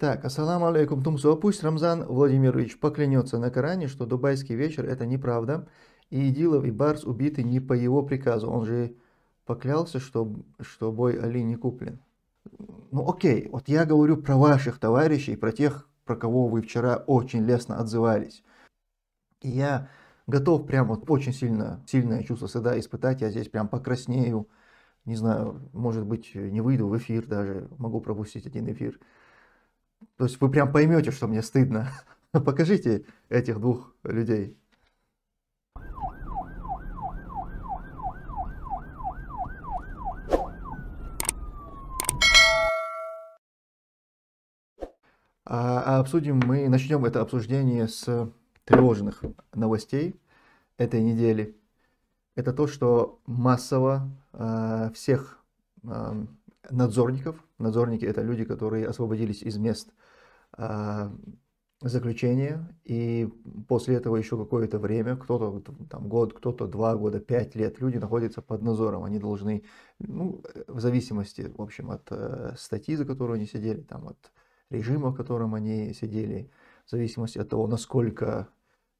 Так, ассаламу алейкум, Тумсо. Пусть Рамзан Владимирович поклянется на Коране, что дубайский вечер – это неправда, и Идилов и Барс убиты не по его приказу. Он же поклялся, что, что бой Али не куплен. Ну окей, вот я говорю про ваших товарищей, про тех, про кого вы вчера очень лестно отзывались. И я готов прям вот очень сильно, сильное чувство сюда испытать, я здесь прям покраснею, не знаю, может быть, не выйду в эфир даже, могу пропустить один эфир. То есть вы прям поймете, что мне стыдно. Покажите этих двух людей. А, а обсудим мы, начнем это обсуждение с тревожных новостей этой недели. Это то, что массово э, всех э, надзорников. Надзорники – это люди, которые освободились из мест а, заключения, и после этого еще какое-то время, кто-то там год, кто-то два года, пять лет, люди находятся под надзором, они должны, ну, в зависимости, в общем, от э, статьи, за которую они сидели, там, от режима, в котором они сидели, в зависимости от того, насколько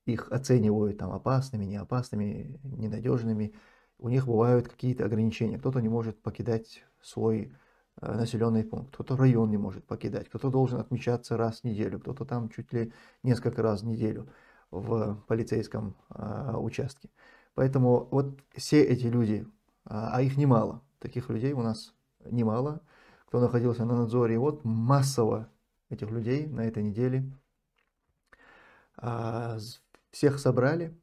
их оценивают там опасными, неопасными, ненадежными, у них бывают какие-то ограничения. Кто-то не может покидать свой э, населенный пункт, кто-то район не может покидать, кто-то должен отмечаться раз в неделю, кто-то там чуть ли несколько раз в неделю в полицейском а, участке. Поэтому вот все эти люди, а, а их немало, таких людей у нас немало, кто находился на надзоре, и вот массово этих людей на этой неделе а, всех собрали,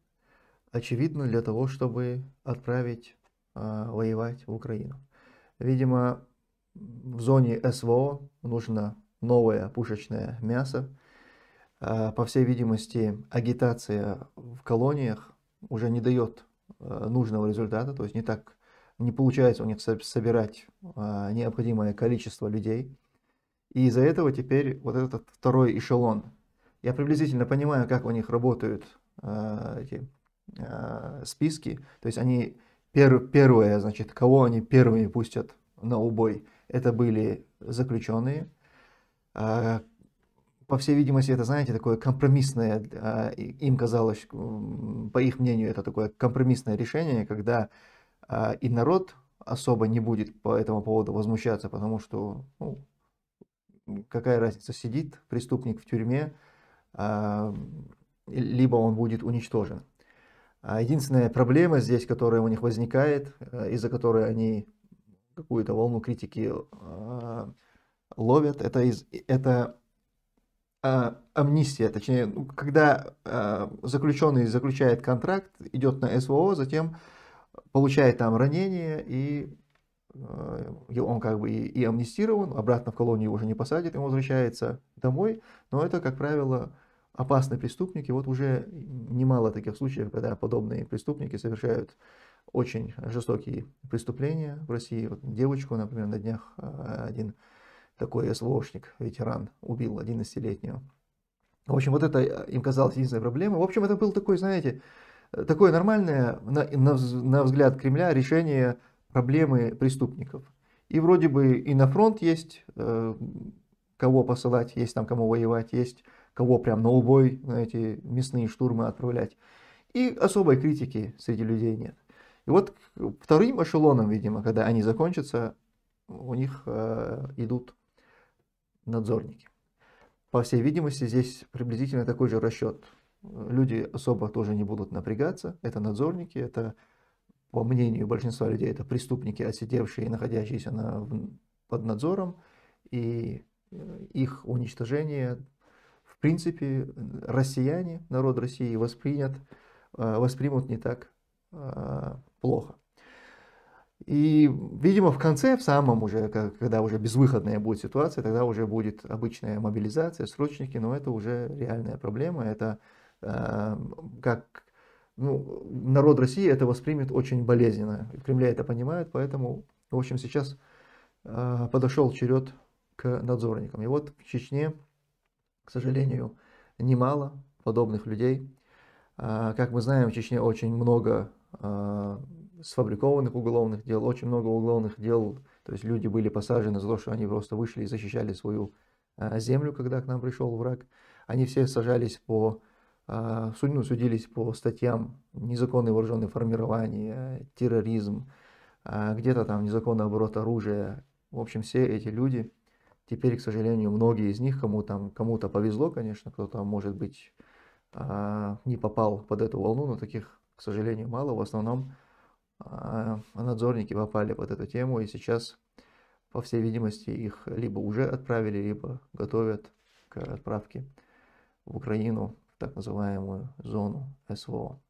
очевидно, для того, чтобы отправить воевать в Украину. Видимо, в зоне СВО нужно новое пушечное мясо. А, по всей видимости, агитация в колониях уже не дает э, нужного результата, то есть не так не получается у них собирать а, необходимое количество людей. И из-за этого теперь вот этот второй эшелон. Я приблизительно понимаю, как у них работают а, эти списки. То есть они пер, первое, значит, кого они первыми пустят на убой, это были заключенные. А, по всей видимости, это, знаете, такое компромиссное, а, им казалось, по их мнению, это такое компромиссное решение, когда а, и народ особо не будет по этому поводу возмущаться, потому что ну, какая разница, сидит преступник в тюрьме, либо он будет уничтожен. А единственная проблема здесь, которая у них возникает, э, из-за которой они какую-то волну критики э, ловят, это, из, это а, амнистия, точнее, ну, когда а, заключенный заключает контракт, идет на СВО, затем получает там ранение э, и он как бы и, и амнистирован, обратно в колонию уже не посадят, ему возвращается домой, но это, как правило, опасные преступники. Вот уже немало таких случаев, когда подобные преступники совершают очень жестокие преступления в России. Вот девочку, например, на днях а, один такой СВОшник, ветеран, убил 11-летнюю. В общем, вот это э, им казалось единственной проблемой. В общем, это был такой, знаете, э, такое нормальное, на, на, на взгляд Кремля, решение проблемы преступников. И вроде бы и на фронт есть, э, кого посылать, есть там кому воевать, есть кого прям на убой, на эти мясные штурмы отправлять. И особой критики среди людей нет. И вот вторым эшелоном, видимо, когда они закончатся, у них э, идут надзорники. По всей видимости, здесь приблизительно такой же расчет. Люди особо тоже не будут напрягаться. Это надзорники, это, по мнению большинства людей, это преступники, отсидевшие находящиеся на, под надзором. И э, их уничтожение в принципе, россияне, народ России воспринят, э, воспримут не так э, плохо. И, видимо, в конце, в самом уже, когда уже безвыходная будет ситуация, тогда уже будет обычная мобилизация, срочники, но это уже реальная проблема. Это э, как ну, народ России это воспримет очень болезненно. В Кремле это понимают, поэтому, в общем, сейчас подошел черед к надзорникам. И вот в Чечне к сожалению, немало подобных людей. А, как мы знаем, в Чечне очень много а, сфабрикованных уголовных дел, очень много уголовных дел, то есть люди были посажены за то, что они просто вышли и защищали свою а, землю, когда к нам пришел враг. Они все сажались по, ну, судились по статьям незаконное вооруженное формирование, терроризм, где-то там незаконный оборот оружия. В общем, все эти люди Теперь, к сожалению, многие из них, кому там, кому-то повезло, конечно, кто-то, может быть, а, не попал под эту волну, но таких, к сожалению, мало. В основном а, надзорники попали под эту тему, и сейчас, по всей видимости, их либо уже отправили, либо готовят к отправке в Украину, в так называемую зону СВО.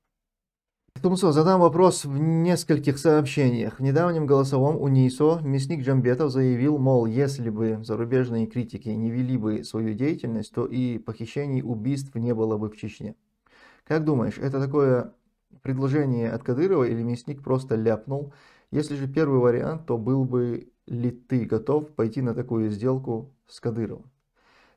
Тумсо, задам вопрос в нескольких сообщениях. В недавнем голосовом у УНИСО мясник Джамбетов заявил, мол, если бы зарубежные критики не вели бы свою деятельность, то и похищений убийств не было бы в Чечне. Как думаешь, это такое предложение от Кадырова или мясник просто ляпнул? Если же первый вариант, то был бы ли ты готов пойти на такую сделку с Кадыровым?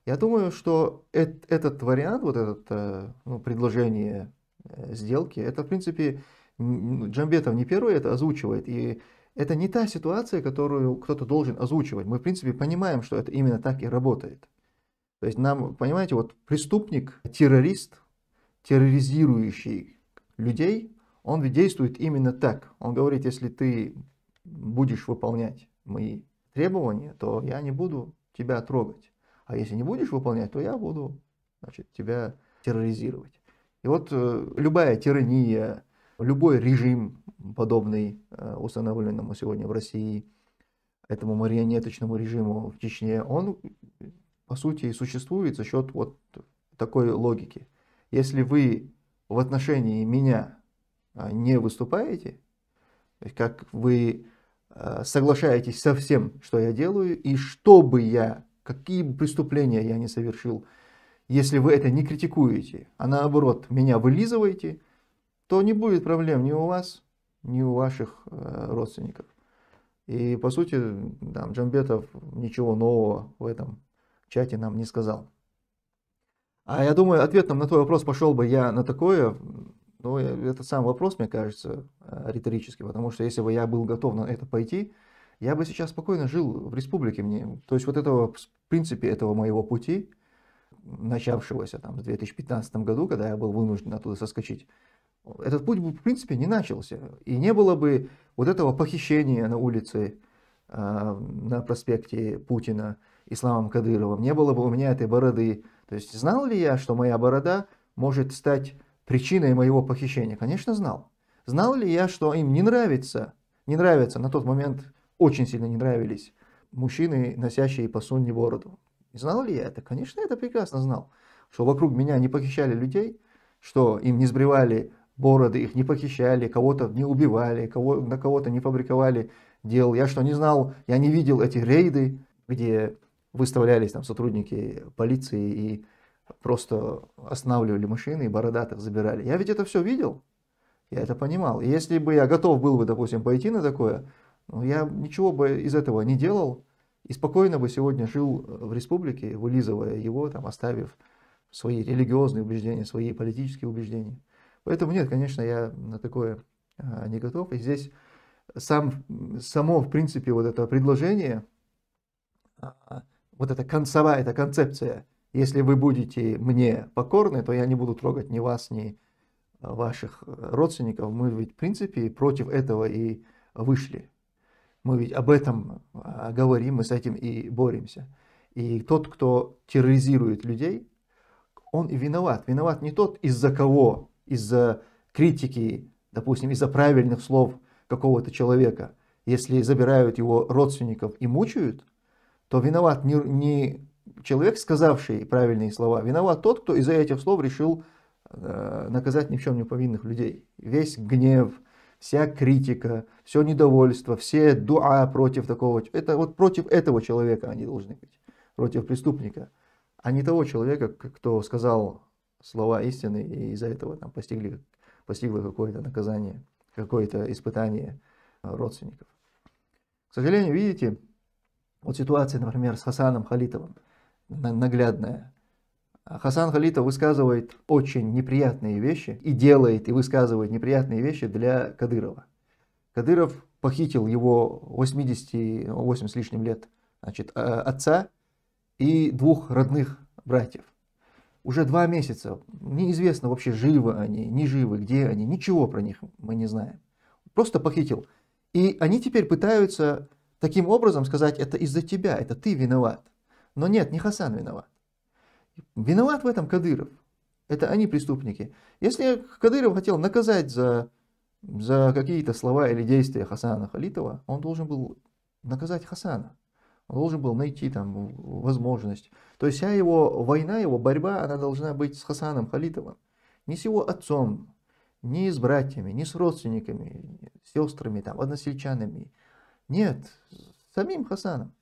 Я думаю, что этот вариант, вот это э, ну, предложение Э, сделки. Это, в принципе, Джамбетов не первый это озвучивает. И это не та ситуация, которую кто-то должен озвучивать. Мы, в принципе, понимаем, что это именно так и работает. То есть нам, понимаете, вот преступник, террорист, терроризирующий людей, он ведь действует именно так. Он говорит, если ты будешь выполнять мои требования, то я не буду тебя трогать. А если не будешь выполнять, то я буду значит, тебя терроризировать. И вот э, любая тирания, любой режим, подобный э, установленному сегодня в России, этому марионеточному режиму в Чечне, он, по сути, и существует за счет вот такой логики. Если вы в отношении меня э, не выступаете, как вы соглашаетесь со всем, что я делаю, и что бы я, какие бы преступления я не совершил – если вы это не критикуете, а наоборот меня вылизываете, то не будет проблем ни у вас, ни у ваших э, родственников. И по сути, там, Джамбетов ничего нового в этом чате нам не сказал. А я думаю, ответом на твой вопрос пошел бы я на такое, но ну, это сам вопрос, мне кажется, э, риторический, потому что если бы я был готов на это пойти, я бы сейчас спокойно жил в республике мне. То есть вот этого, в принципе, этого моего пути – начавшегося там в 2015 году, когда я был вынужден оттуда соскочить, этот путь, бы в принципе, не начался. И не было бы вот этого похищения на улице, э, на проспекте Путина Исламом Кадыровым, не было бы у меня этой бороды. То есть знал ли я, что моя борода может стать причиной моего похищения? Конечно, знал. Знал ли я, что им не нравится, не нравится, на тот момент очень сильно не нравились мужчины, носящие по сунне бороду знал ли я это? Конечно, я это прекрасно знал. Что вокруг меня не похищали людей, что им не сбривали бороды, их не похищали, кого-то не убивали, кого, на кого-то не фабриковали дел. Я что, не знал, я не видел эти рейды, где выставлялись там сотрудники полиции и просто останавливали машины и бородатых забирали. Я ведь это все видел, я это понимал. И если бы я готов был бы, допустим, пойти на такое, ну, я ничего бы из этого не делал, и спокойно бы сегодня жил э, в республике, вылизывая его, там, оставив свои религиозные убеждения, свои политические убеждения. Поэтому нет, конечно, я на такое э, не готов. И здесь сам, само, в принципе, вот это предложение, а, а, вот эта концовая, эта концепция, если вы будете мне покорны, то я не буду трогать ни вас, ни э, ваших родственников. Мы ведь, в принципе, против этого и вышли. Мы ведь об этом а, говорим, мы с этим и боремся. И тот, кто терроризирует людей, он и виноват. Виноват не тот, из-за кого, из-за критики, допустим, из-за правильных слов какого-то человека. Если забирают его родственников и мучают, то виноват не, не человек, сказавший правильные слова, виноват тот, кто из-за этих слов решил э, наказать ни в чем не повинных людей. Весь гнев, вся критика, все недовольство, все дуа против такого, это вот против этого человека они должны быть, против преступника, а не того человека, кто сказал слова истины и из-за этого там постигли, постигло какое-то наказание, какое-то испытание э, родственников. К сожалению, видите, вот ситуация, например, с Хасаном Халитовым, наглядная. Хасан Халитов высказывает очень неприятные вещи и делает и высказывает неприятные вещи для Кадырова. Кадыров похитил его 80 с лишним лет значит, э, отца и двух родных братьев. Уже два месяца. Неизвестно вообще, живы они, не живы, где они. Ничего про них мы не знаем. Просто похитил. И они теперь пытаются таким образом сказать, это из-за тебя, это ты виноват. Но нет, не Хасан виноват. Виноват в этом Кадыров. Это они преступники. Если Кадыров хотел наказать за, за какие-то слова или действия Хасана Халитова, он должен был наказать Хасана. Он должен был найти там возможность. То есть вся его война, его борьба, она должна быть с Хасаном Халитовым. Не с его отцом, не с братьями, не с родственниками, с сестрами, там, односельчанами. Нет, с самим Хасаном.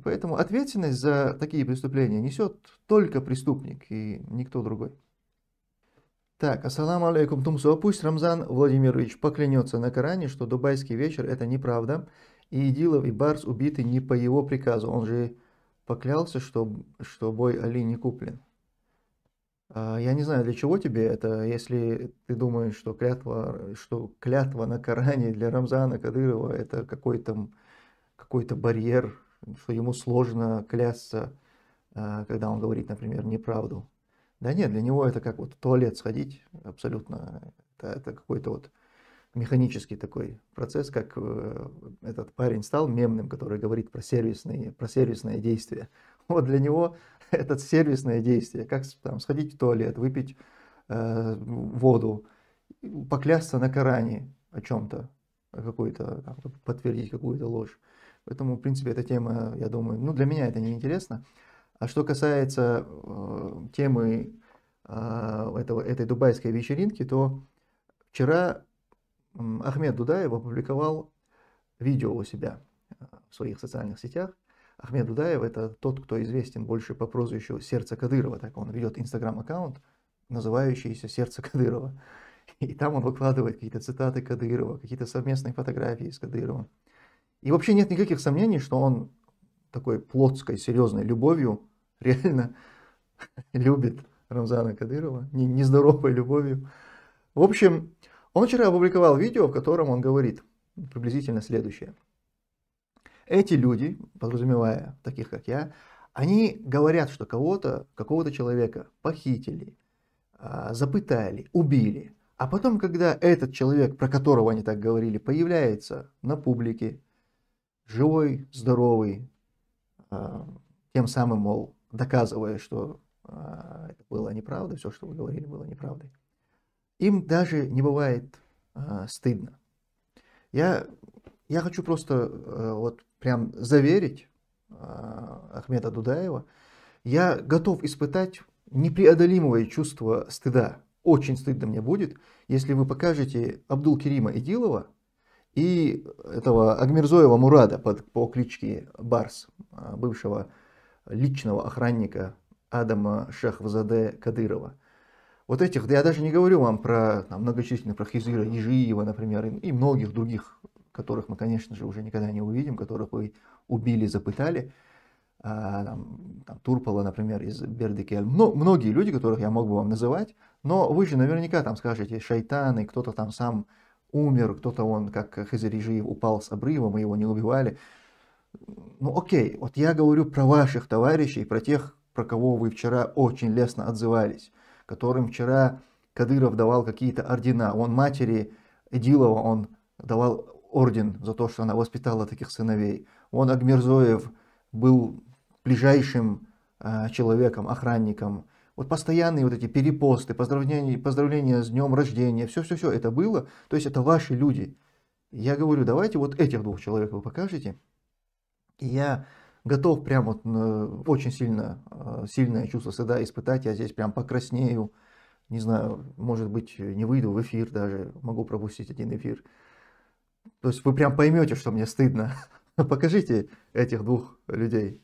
И поэтому ответственность за такие преступления несет только преступник и никто другой. Так, ассаламу алейкум, Тумсо. Пусть Рамзан Владимирович поклянется на Коране, что дубайский вечер – это неправда, и Идилов и Барс убиты не по его приказу. Он же поклялся, что, что бой Али не куплен. А, я не знаю, для чего тебе это, если ты думаешь, что клятва, что клятва на Коране для Рамзана Кадырова – это какой-то какой барьер, что ему сложно клясться, э, когда он говорит, например, неправду. Да нет, для него это как вот в туалет сходить, абсолютно. Это, это какой-то вот механический такой процесс, как э, этот парень стал мемным, который говорит про сервисные, про сервисные действия. Вот для него это сервисное действие, как там, сходить в туалет, выпить э, воду, поклясться на Коране о чем-то, какой-то, подтвердить какую-то ложь. Поэтому, в принципе, эта тема, я думаю, ну, для меня это не интересно. А что касается э, темы э, этого, этой дубайской вечеринки, то вчера Ахмед Дудаев опубликовал видео у себя э, в своих социальных сетях. Ахмед Дудаев – это тот, кто известен больше по прозвищу «Сердце Кадырова». Так он ведет инстаграм-аккаунт, называющийся «Сердце Кадырова». И там он выкладывает какие-то цитаты Кадырова, какие-то совместные фотографии с Кадыровым. И вообще нет никаких сомнений, что он такой плотской, серьезной любовью реально любит Рамзана Кадырова, не нездоровой любовью. В общем, он вчера опубликовал видео, в котором он говорит приблизительно следующее. Эти люди, подразумевая таких, как я, они говорят, что кого-то, какого-то человека похитили, а, запытали, убили. А потом, когда этот человек, про которого они так говорили, появляется на публике, живой, здоровый, а, тем самым, мол, доказывая, что а, это было неправдой, все, что вы говорили, было неправдой. Им даже не бывает а, стыдно. Я, я хочу просто э, вот прям заверить Ахмеда Дудаева, я готов испытать непреодолимое чувство стыда. Очень стыдно мне будет, если вы покажете Абдул Керима Идилова – и этого Агмирзоева Мурада под, по кличке Барс, а, бывшего личного охранника Адама Шахвазаде Кадырова. Вот этих, да я даже не говорю вам про там, многочисленных, про Хизыра Ежиева, например, и многих других, которых мы, конечно же, уже никогда не увидим, которых вы убили, запытали. А, там, там, Турпола, например, из Бердикель. Но, многие люди, которых я мог бы вам называть, но вы же наверняка там скажете, шайтан и кто-то там сам умер, кто-то он, как Хазарижиев, упал с обрыва, мы его не убивали. Ну окей, вот я говорю про ваших товарищей, про тех, про кого вы вчера очень лестно отзывались, которым вчера Кадыров давал какие-то ордена. Он матери Эдилова, он давал орден за то, что она воспитала таких сыновей. Он Агмирзоев был ближайшим э, человеком, охранником вот постоянные вот эти перепосты, поздравления, поздравления с днем рождения, все-все-все это было, то есть это ваши люди. Я говорю, давайте вот этих двух человек вы покажете, и я готов прям вот э, очень сильно, э, сильное чувство стыда испытать, я здесь прям покраснею, не знаю, может быть, не выйду в эфир даже, могу пропустить один эфир. То есть вы прям поймете, что мне стыдно. Покажите этих двух людей.